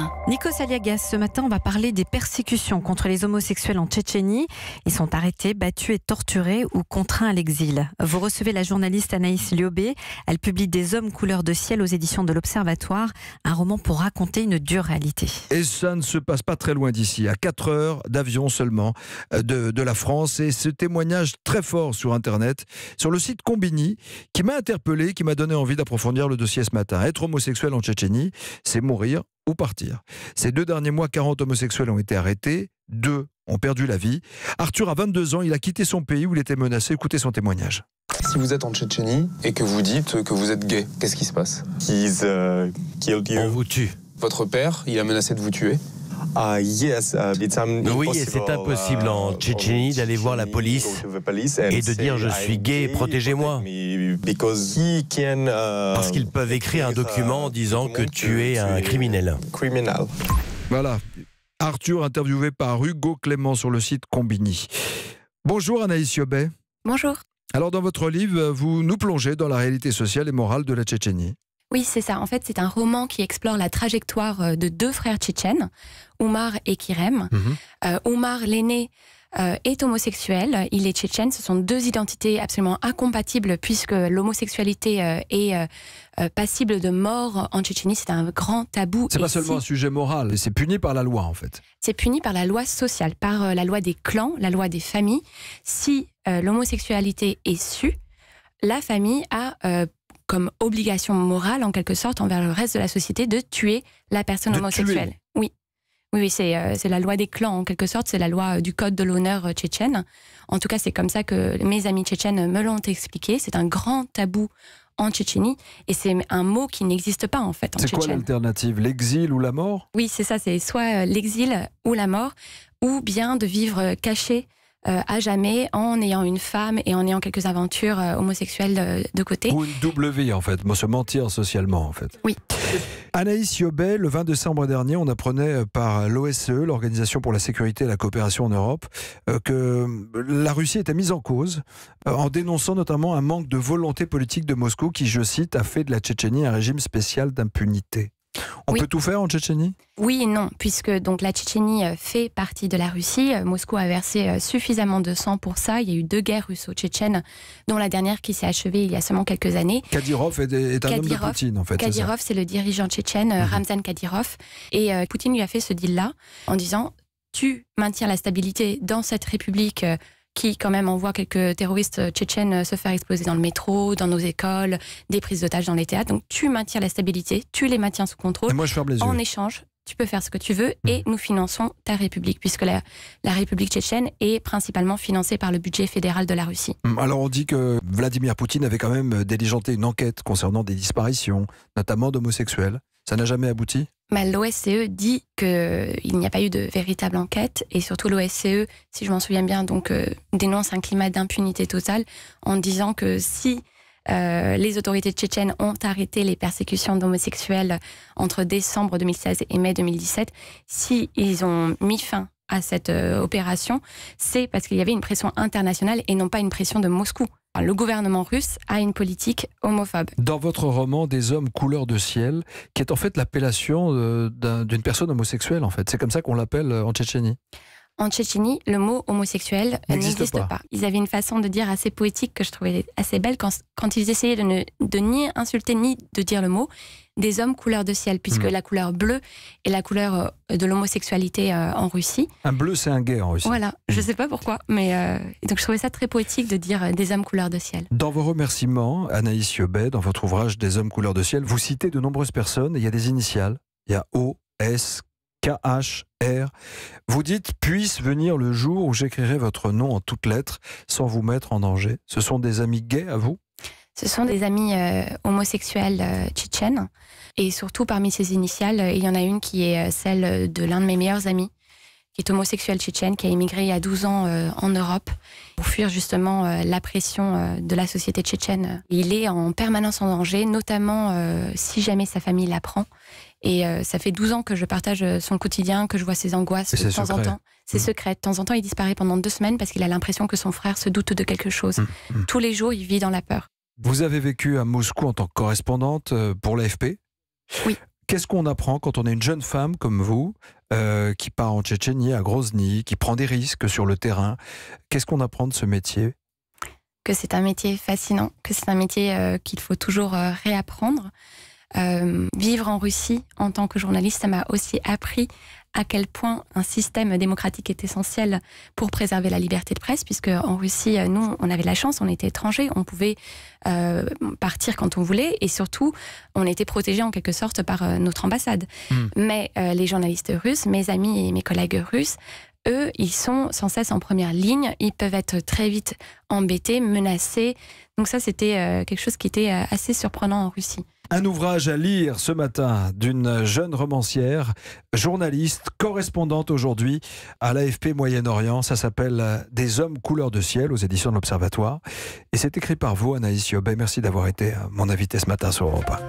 matin. Nico ce matin, on va parler des persécutions contre les homosexuels en Tchétchénie. Ils sont arrêtés, battus et torturés ou contraints à l'exil. Vous recevez la journaliste Anaïs Liobé. Elle publie Des hommes couleur de ciel aux éditions de l'Observatoire, un roman pour raconter une dure réalité. Et ça ne se passe pas très loin d'ici, à 4 heures d'avion seulement euh, de, de la France. Et ce témoignage très fort sur Internet, sur le site Combini, qui m'a interpellé, qui m'a donné envie d'approfondir le dossier ce matin. Être homosexuel en Tchétchénie, c'est mourir ou partir. Ces deux derniers mois, 40 homosexuels ont été arrêtés, deux ont perdu la vie. Arthur a 22 ans, il a quitté son pays où il était menacé. Écoutez son témoignage. Si vous êtes en Tchétchénie et que vous dites que vous êtes gay, qu'est-ce qui se passe uh, On vous tue. Votre père, il a menacé de vous tuer Ah yes, uh, um, oui, c'est impossible en uh, Tchétchénie d'aller voir la police et de dire je suis gay, protégez-moi. Euh, Parce qu'ils peuvent écrire un document disant que tu es un criminel. Criminal. Voilà. Arthur interviewé par Hugo Clément sur le site Combini. Bonjour Anaïs Yobet. Bonjour. Alors dans votre livre, vous nous plongez dans la réalité sociale et morale de la Tchétchénie. Oui, c'est ça. En fait, c'est un roman qui explore la trajectoire euh, de deux frères tchétchènes, Omar et Kirem. Oumar, mhm. euh, Omar, l'aîné, euh, est homosexuel. Il est tchétchène. Ce sont deux identités absolument incompatibles puisque l'homosexualité euh, est euh, passible de mort en Tchétchénie. C'est un grand tabou. C'est pas seulement un sujet moral. C'est puni par la loi en fait. C'est puni par la loi sociale, par la loi des clans, la loi des familles. Si l'homosexualité est su, la famille a comme obligation morale en quelque sorte envers le reste de la société de tuer la personne homosexuelle. Oui. Oui, euh, c'est la loi des clans en quelque sorte, c'est la loi euh, du code de l'honneur euh, tchétchène. En tout cas, c'est comme ça que mes amis tchétchènes me l'ont expliqué. C'est un grand tabou en Tchétchénie. Et c'est un mot qui n'existe pas en fait en C'est quoi l'alternative L'exil ou la mort Oui, c'est ça, c'est soit l'exil ou la mort, ou bien de vivre caché euh, à jamais en ayant une femme et en ayant quelques aventures euh, homosexuelles euh, de, côté. Ou une double vie en fait, se mentir socialement en fait. Oui. Anaïs Yobet, le 20 décembre dernier, on apprenait par l'OSE, l'Organisation pour la sécurité et la coopération en Europe, que la Russie était mise en cause en dénonçant notamment un manque de volonté politique de Moscou qui, je cite, a fait de la Tchétchénie un régime spécial d'impunité. On peut tout faire en Tchétchénie Oui et non, puisque donc la Tchétchénie euh, fait partie de la Russie. Euh, Moscou a versé euh, suffisamment de sang pour ça. Il y a eu deux guerres russo-tchétchènes, dont la dernière qui s'est achevée il y a seulement quelques années. Kadyrov est, un homme de Poutine, en fait. Kadyrov, c'est le dirigeant tchétchène, mhm. Ramzan Kadyrov. Et Poutine lui a fait ce deal-là en disant Tu maintiens la stabilité dans cette république qui quand même voit quelques terroristes euh, tchétchènes euh, se faire exploser dans le métro, dans nos écoles, des prises d'otages dans les théâtres. Donc tu maintiens la stabilité, tu les maintiens sous contrôle. Et moi, je ferme les yeux. En échange, tu peux faire ce que tu veux et nous finançons ta République, puisque la, la, République tchétchène est principalement financée par le budget fédéral de la Russie. Hum, alors on dit que Vladimir Poutine avait quand même euh, diligenté une enquête concernant des disparitions, notamment d'homosexuels. Ça n'a jamais abouti bah, L'OSCE dit qu'il euh, n'y a pas eu de véritable enquête et surtout l'OSCE, si je m'en souviens bien, donc, euh, dénonce un climat d'impunité totale en disant que si euh, les autorités tchétchènes ont arrêté les persécutions d'homosexuels entre décembre 2016 et mai 2017. Si ont mis fin à cette euh, opération, c'est parce qu'il y avait une pression internationale et non pas une pression de Moscou. le gouvernement russe a une politique homophobe. Dans votre roman Des hommes couleur de ciel, qui est en fait l'appellation euh, d'une personne homosexuelle, en fait, c'est comme ça qu'on l'appelle en Tchétchénie. En Tchétchénie, le mot homosexuel euh, n'existe pas. Ils avaient une façon de dire assez poétique que je trouvais assez belle quand, ils essayaient de, ne, de ni insulter ni de dire le mot des hommes couleur de ciel, puisque hmm. la couleur bleue est la couleur euh, de l'homosexualité euh, en Russie. Un bleu, c'est un gay en Russie. Voilà, je ne hmm. sais pas pourquoi, mais donc je trouvais ça très poétique de dire des hommes couleur de ciel. Dans vos remerciements, Anaïs Yobet, dans votre ouvrage Des hommes couleur de ciel, vous citez de nombreuses personnes, il y a des initiales, il y a O, S, KHR. Vous dites puisse venir le jour où j'écrirai votre nom en toutes lettres sans vous mettre en danger. Ce sont des amis gays à vous ce sont des amis euh, homosexuels euh, tchétchènes. Et surtout, parmi ces initiales, euh, il y en a une qui est celle de l'un de mes meilleurs amis, qui est homosexuel tchétchène, qui a émigré a 12 ans en Europe pour fuir justement la pression de la société tchétchène. Il est en permanence en danger, notamment si jamais sa famille l'apprend. Et euh, ça fait 12 ans que je partage euh, son quotidien, que je vois ses angoisses de temps en temps. C'est mmh. secret. De temps en temps, il disparaît pendant deux semaines parce qu'il a l'impression que son frère se doute de quelque chose. Mmh. Mmh. Tous les jours, il vit dans la peur. Vous avez vécu à Moscou en tant que correspondante euh, pour l'AFP Oui. Qu'est-ce qu'on apprend quand on est une jeune femme comme vous, qui part en Tchétchénie, à Grozny, qui prend des risques sur le terrain Qu'est-ce qu'on apprend de ce métier Que c'est un métier fascinant, que c'est un métier qu'il faut toujours réapprendre. Euh, vivre en Russie en tant que journaliste, ça m'a aussi appris à quel point un système démocratique est essentiel pour préserver la liberté de presse, puisque en Russie, euh, nous, on avait la chance, on était étrangers, on pouvait euh, partir quand on voulait, et surtout, on était protégés en quelque sorte par notre ambassade. Hmm. Mais les journalistes russes, mes amis et mes collègues russes, eux, ils sont sans cesse en première ligne, ils peuvent être très vite embêtés, menacés. Donc ça, c'était quelque chose qui était assez surprenant en Russie. Un ouvrage à lire ce matin d'une jeune romancière, journaliste, correspondante aujourd'hui à l'AFP Moyen-Orient. Ça s'appelle Des hommes couleur de ciel aux éditions de l'Observatoire. Et c'est écrit par vous, Anaïs Yobet. Merci d'avoir été mon invité ce matin sur repas ».